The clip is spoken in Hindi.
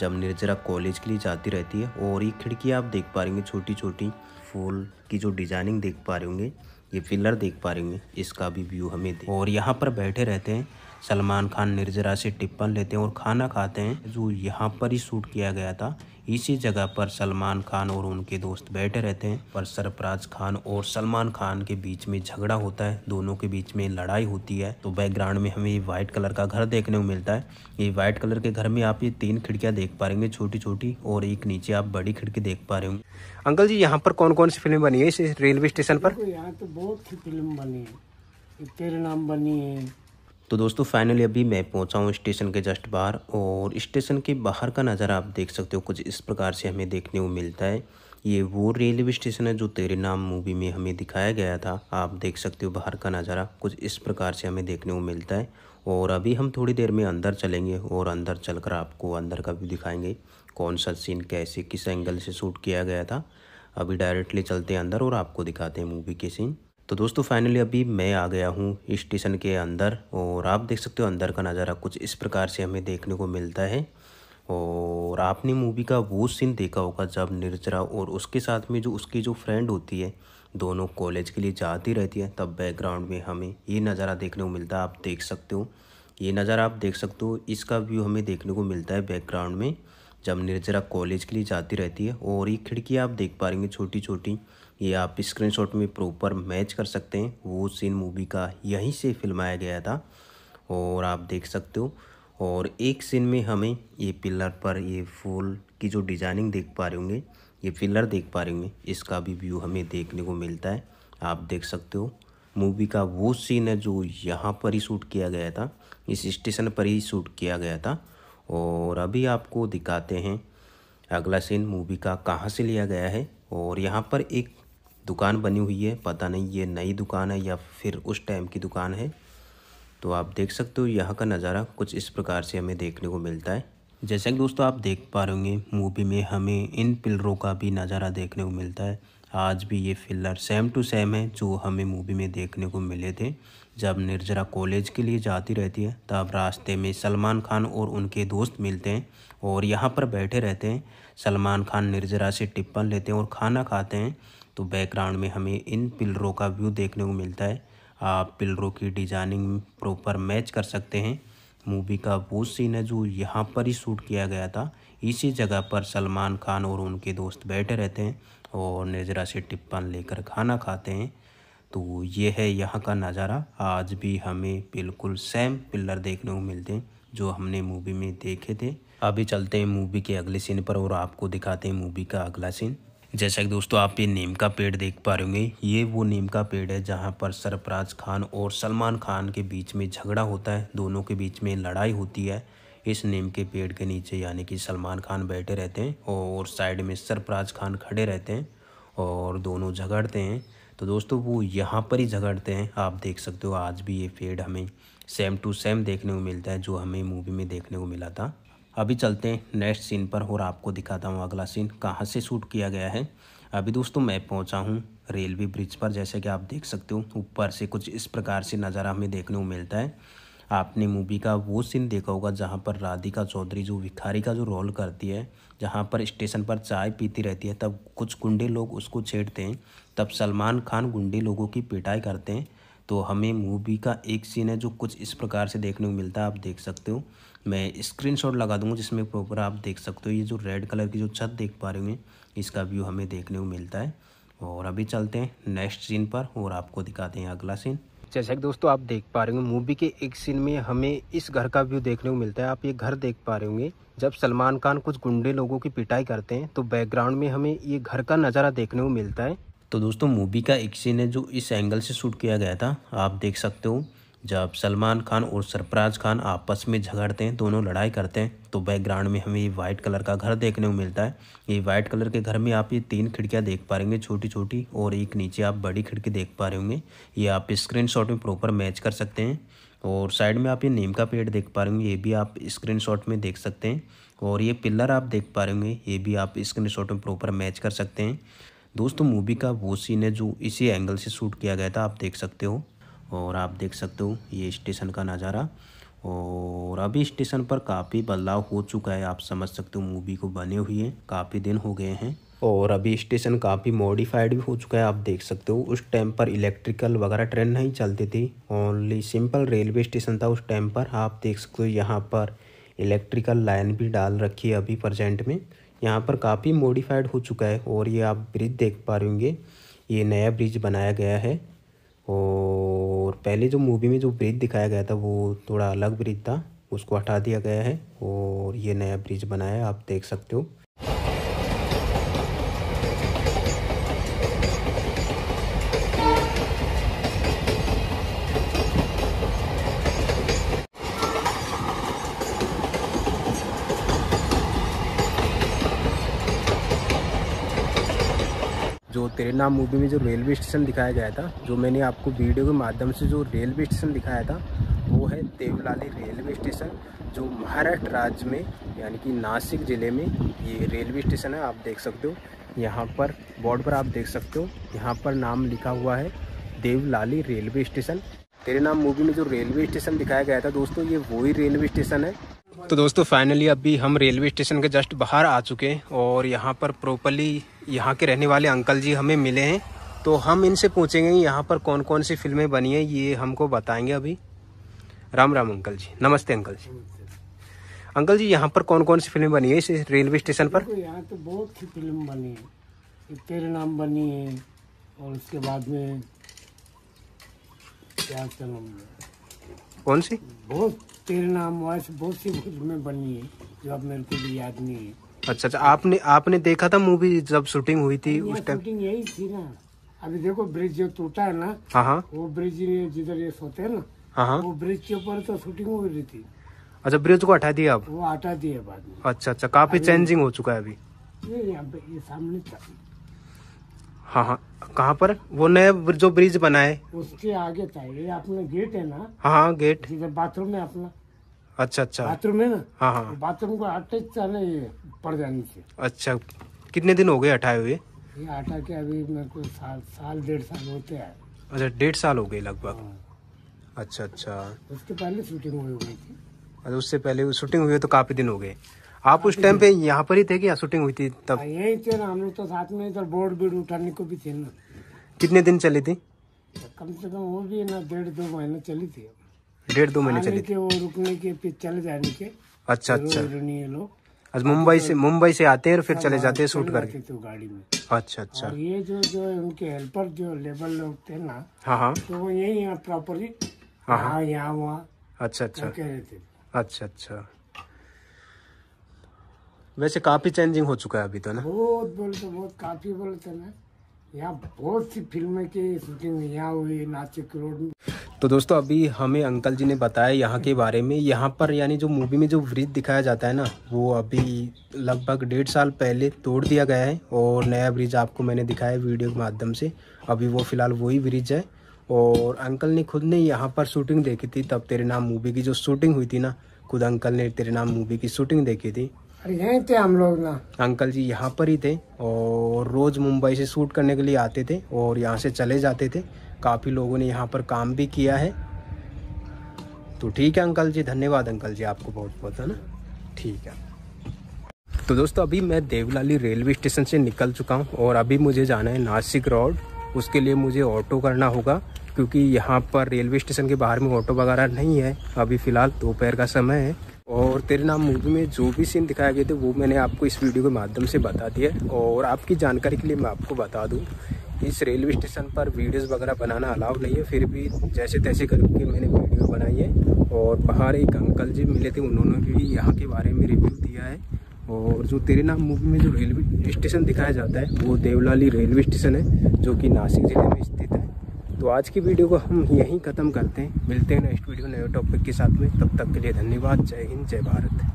जब निर्जरा कॉलेज के लिए जाती रहती है और ये खिड़कियाँ आप देख पा रहेंगे छोटी छोटी फूल की जो डिजाइनिंग देख पा रहे होंगे ये पिलर देख पा रहे होंगे इसका भी व्यू हमें और यहाँ पर बैठे रहते हैं सलमान खान निर्जरा से टिप्पण लेते हैं और खाना खाते हैं जो यहाँ पर ही शूट किया गया था इसी जगह पर सलमान खान और उनके दोस्त बैठे रहते हैं पर सरफराज खान और सलमान खान के बीच में झगड़ा होता है दोनों के बीच में लड़ाई होती है तो बैकग्राउंड में हमें व्हाइट कलर का घर देखने को मिलता है ये व्हाइट कलर के घर में आप ये तीन खिड़कियाँ देख पा रहे छोटी छोटी और एक नीचे आप बड़ी खिड़की देख पा रहे होंगे अंकल जी यहाँ पर कौन कौन सी फिल्म बनी है इस रेलवे स्टेशन पर यहाँ तो बहुत सी फिल्म बनी है तेरे नाम बनी है तो दोस्तों फाइनली अभी मैं पहुंचा हूं स्टेशन के जस्ट बाहर और स्टेशन के बाहर का नज़ारा आप देख सकते हो कुछ इस प्रकार से हमें देखने को मिलता है ये वो रेलवे स्टेशन है जो तेरे नाम मूवी में हमें दिखाया गया था आप देख सकते हो बाहर का नज़ारा कुछ इस प्रकार से हमें देखने को मिलता है और अभी हम थोड़ी देर में अंदर चलेंगे और अंदर चलकर आपको अंदर का भी दिखाएंगे कौन सा सीन कैसे किस एंगल से शूट किया गया था अभी डायरेक्टली चलते हैं अंदर और आपको दिखाते हैं मूवी के सीन तो दोस्तों फाइनली अभी मैं आ गया हूँ स्टेशन के अंदर और आप देख सकते हो अंदर का नज़ारा कुछ इस प्रकार से हमें देखने को मिलता है और आपने मूवी का वो सीन देखा होगा जब निर्जरा और उसके साथ में जो उसकी जो फ्रेंड होती है दोनों कॉलेज के लिए जाती रहती है तब बैकग्राउंड में हमें ये नज़ारा देखने को मिलता है आप देख सकते हो ये नज़ारा आप देख सकते हो इसका व्यू हमें देखने को मिलता है बैकग्राउंड में जब निर्जरा कॉलेज के लिए जाती रहती है और ये खिड़की आप देख पा रहे छोटी छोटी ये आप स्क्रीनशॉट में प्रॉपर मैच कर सकते हैं वो सीन मूवी का यहीं से फिल्माया गया था और आप देख सकते हो और एक सीन में हमें ये पिलर पर ये फूल की जो डिज़ाइनिंग देख पा रहे होंगे ये पिलर देख पा रहे होंगे इसका भी व्यू हमें देखने को मिलता है आप देख सकते हो मूवी का वो सीन है जो यहाँ पर ही शूट किया गया था इस स्टेशन पर ही शूट किया गया था और अभी आपको दिखाते हैं अगला सीन मूवी का कहाँ से लिया गया है और यहाँ पर एक दुकान बनी हुई है पता नहीं ये नई दुकान है या फिर उस टाइम की दुकान है तो आप देख सकते हो यहाँ का नज़ारा कुछ इस प्रकार से हमें देखने को मिलता है जैसा कि दोस्तों आप देख पा रहे होंगे मूवी में हमें इन पिलरों का भी नज़ारा देखने को मिलता है आज भी ये फिलर सेम टू सेम है जो हमें मूवी में देखने को मिले थे जब निर्जरा कॉलेज के लिए जाती रहती है तब रास्ते में सलमान खान और उनके दोस्त मिलते हैं और यहाँ पर बैठे रहते हैं सलमान खान निर्जरा से टिप्पण लेते हैं और खाना खाते हैं तो बैकग्राउंड में हमें इन पिलरों का व्यू देखने को मिलता है आप पिलरों की डिजाइनिंग प्रॉपर मैच कर सकते हैं मूवी का वो सीन है जो यहाँ पर ही शूट किया गया था इसी जगह पर सलमान खान और उनके दोस्त बैठे रहते हैं और नजरा से टिप्पण लेकर खाना खाते हैं तो ये है यहाँ का नज़ारा आज भी हमें बिल्कुल सेम पिलर देखने को मिलते हैं जो हमने मूवी में देखे थे अभी चलते हैं मूवी के अगले सीन पर और आपको दिखाते हैं मूवी का अगला सीन जैसा कि दोस्तों आप ये नीम का पेड़ देख पा रहे होंगे ये वो नीम का पेड़ है जहाँ पर सरफराज खान और सलमान खान के बीच में झगड़ा होता है दोनों के बीच में लड़ाई होती है इस नीम के पेड़ के नीचे यानी कि सलमान खान बैठे रहते हैं और साइड में सरफराज खान खड़े रहते हैं और दोनों झगड़ते हैं तो दोस्तों वो यहाँ पर ही झगड़ते हैं आप देख सकते हो आज भी ये पेड़ हमें सेम टू सेम देखने को मिलता है जो हमें मूवी में देखने को मिला था अभी चलते हैं नेक्स्ट सीन पर और आपको दिखाता हूँ अगला सीन कहाँ से शूट किया गया है अभी दोस्तों मैं पहुँचा हूँ रेलवे ब्रिज पर जैसे कि आप देख सकते हो ऊपर से कुछ इस प्रकार से नज़ारा हमें देखने को मिलता है आपने मूवी का वो सीन देखा होगा जहाँ पर राधिका चौधरी जो भिखारी का जो रोल करती है जहाँ पर स्टेशन पर चाय पीती रहती है तब कुछ गुंडे लोग उसको छेड़ते हैं तब सलमान खान गुंडे लोगों की पिटाई करते हैं तो हमें मूवी का एक सीन है जो कुछ इस प्रकार से देखने को मिलता है आप देख सकते हो मैं स्क्रीनशॉट लगा दूंगा जिसमें प्रॉपर आप देख सकते हो ये जो रेड कलर की जो छत देख पा रहे हैं इसका व्यू हमें देखने को मिलता है और अभी चलते हैं नेक्स्ट सीन पर और आपको दिखाते हैं अगला सीन जैसा कि दोस्तों आप देख पा रहे होंगे मूवी के एक सीन में हमें इस घर का व्यू देखने को मिलता है आप ये घर देख पा रहे होंगे जब सलमान खान कुछ गुंडे लोगों की पिटाई करते हैं तो बैकग्राउंड में हमें ये घर का नज़ारा देखने को मिलता है तो दोस्तों मूवी का एक सीन है जो इस एंगल से शूट किया गया था आप देख सकते हो जब सलमान खान और सरफराज खान आपस में झगड़ते हैं दोनों लड़ाई करते हैं तो बैकग्राउंड में हमें ये वाइट कलर का घर देखने को मिलता है ये वाइट कलर के घर में आप ये तीन खिड़कियाँ देख पा रहेंगे छोटी छोटी और एक नीचे आप बड़ी खिड़की देख पा रहे होंगे ये आप स्क्रीन शॉट में प्रॉपर मैच कर सकते हैं और साइड में आप ये नीम का पेड़ देख पा रहे होंगे ये भी आप स्क्रीन शॉट में देख सकते हैं और ये पिल्लर आप देख पा रहे होंगे ये भी आप स्क्रीन शॉट में प्रॉपर मैच कर सकते हैं दोस्तों मूवी का वो सीन है जो इसी एंगल से शूट किया गया था आप देख सकते हो और आप देख सकते हो ये स्टेशन का नज़ारा और अभी स्टेशन पर काफ़ी बदलाव हो चुका है आप समझ सकते हो मूवी को बने हुए काफ़ी दिन हो गए हैं और अभी स्टेशन काफ़ी मॉडिफाइड भी हो चुका है आप देख सकते हो उस टाइम पर इलेक्ट्रिकल वगैरह ट्रेन नहीं चलती थी ओनली सिंपल रेलवे स्टेशन था उस टाइम पर आप देख सकते हो यहाँ पर इलेक्ट्रिकल लाइन भी डाल रखी है अभी प्रजेंट में यहाँ पर काफ़ी मॉडिफाइड हो चुका है और ये आप ब्रिज देख पा रहे होंगे ये नया ब्रिज बनाया गया है और पहले जो मूवी में जो ब्रिज दिखाया गया था वो थोड़ा अलग ब्रिज था उसको हटा दिया गया है और ये नया ब्रिज बनाया है आप देख सकते हो तेरे नाम मूवी में जो रेलवे स्टेशन दिखाया गया था जो मैंने आपको वीडियो के माध्यम से जो रेलवे स्टेशन दिखाया था वो है देवलाली रेलवे स्टेशन जो महाराष्ट्र राज्य में यानी कि नासिक ज़िले में ये रेलवे स्टेशन है आप देख सकते हो यहाँ पर बोर्ड पर आप देख सकते हो यहाँ पर नाम लिखा हुआ है देवलाली रेलवे स्टेशन तेरे नाम मूवी में जो रेलवे स्टेशन दिखाया गया था दोस्तों ये वही रेलवे स्टेशन है तो दोस्तों फाइनली अभी हम रेलवे स्टेशन के जस्ट बाहर आ चुके हैं और यहाँ पर प्रॉपरली यहाँ के रहने वाले अंकल जी हमें मिले हैं तो हम इनसे पूछेंगे यहाँ पर कौन कौन सी फिल्में बनी हैं ये हमको बताएंगे अभी राम राम अंकल जी नमस्ते अंकल जी अंकल जी यहाँ पर कौन कौन सी फिल्में बनी है इस रेलवे स्टेशन पर यहाँ तो बहुत सी फिल्म बनी है तेरे नाम बनी है और उसके बाद में क्या कौन सी बहुत तेरे नाम वाइस बहुत सी फिल्में बनी है जो अब मेरे को भी याद नहीं है अच्छा अच्छा आपने आपने देखा था मूवी जब शूटिंग हुई थी उस टाइम शूटिंग यही थी ना अभी देखो ब्रिज जो टूटा है ना हाँ, हाँ। वो ब्रिज जिधर ये सोते है ना हाँ, हाँ। वो ब्रिज के ऊपर तो शूटिंग हो रही थी अच्छा ब्रिज को हटा दिया अब वो हटा दिया बाद में अच्छा अच्छा काफी चेंजिंग हो चुका है अभी ये सामने हाँ हाँ कहाँ पर वो नया जो ब्रिज बना है उसके आगे था ये अपना गेट है ना हाँ गेट हाँ, बाथरूम है अपना अच्छा अच्छा बाथरूम है ना हाँ हाँ तो बाथरूम को अटैच चाले पड़ जाने से अच्छा कितने दिन हो गए हटाए हुए ये हटा के अभी मेरे को साल साल डेढ़ साल होते हैं अच्छा डेढ़ साल हो गए लगभग हाँ। अच्छा अच्छा उसके पहले शूटिंग हुई हुई थी अच्छा उससे पहले शूटिंग हुई तो काफी दिन हो गए आप उस टाइम पे यहाँ पर ही थे क्या शूटिंग हुई थी तब हाँ, यही थे ना हम लोग तो साथ में इधर बोर्ड बीड उठाने को भी थे ना कितने दिन चली थी कम से कम वो भी ना डेढ़ दो महीने चली थी डेढ़ दो महीने चले के वो रुकने के फिर चले जाने के अच्छा अच्छा आज मुंबई से हाँ, मुंबई से आते हैं और फिर हाँ, चले जाते हैं शूट हाँ, करके तो गाड़ी में अच्छा अच्छा और ये जो जो उनके हेल्पर जो लेबर लोग थे ना हाँ हाँ तो वो यही यहाँ प्रॉपरली हाँ हाँ यहाँ वहाँ अच्छा अच्छा कह रहे थे अच्छा अच्छा वैसे काफी चेंजिंग हो चुका है अभी तो ना बहुत बोलते तो बहुत काफी बोलते तो ना यहाँ बहुत सी फिल्में की शूटिंग यहाँ हुई नाचिक रोड में तो दोस्तों अभी हमें अंकल जी ने बताया यहाँ के बारे में यहाँ पर यानी जो मूवी में जो ब्रिज दिखाया जाता है ना वो अभी लगभग डेढ़ साल पहले तोड़ दिया गया है और नया ब्रिज आपको मैंने दिखाया वीडियो के माध्यम से अभी वो फ़िलहाल वही ब्रिज है और अंकल ने खुद ने यहाँ पर शूटिंग देखी थी तब तेरे नाम मूवी की जो शूटिंग हुई थी ना खुद अंकल ने तेरे नाम मूवी की शूटिंग देखी थी अरे यहीं थे हम लोग ना अंकल जी यहाँ पर ही थे और रोज़ मुंबई से शूट करने के लिए आते थे और यहाँ से चले जाते थे काफ़ी लोगों ने यहाँ पर काम भी किया है तो ठीक है अंकल जी धन्यवाद अंकल जी आपको बहुत बहुत है ना ठीक है तो दोस्तों अभी मैं देवलाली रेलवे स्टेशन से निकल चुका हूँ और अभी मुझे जाना है नासिक रोड उसके लिए मुझे ऑटो करना होगा क्योंकि यहाँ पर रेलवे स्टेशन के बाहर में ऑटो वगैरह नहीं है अभी फ़िलहाल दोपहर का समय है और तेरे नाम मूवी में जो भी सीन दिखाया गया थे वो मैंने आपको इस वीडियो के माध्यम से बता दिया और आपकी जानकारी के लिए मैं आपको बता दूँ इस रेलवे स्टेशन पर वीडियोस वगैरह बनाना अलाव नहीं है फिर भी जैसे तैसे करके मैंने वीडियो बनाई है और बाहर एक अंकल जी मिले थे उन्होंने भी यहाँ के बारे में रिव्यू दिया है और जो तेरे नाम मूवी में जो रेलवे स्टेशन दिखाया जाता है वो देवलाली रेलवे स्टेशन है जो कि नासिक ज़िले में स्थित है तो आज की वीडियो को हम यहीं ख़त्म करते हैं मिलते हैं नेक्स्ट वीडियो नए टॉपिक के साथ में तब तक के लिए धन्यवाद जय हिंद जय भारत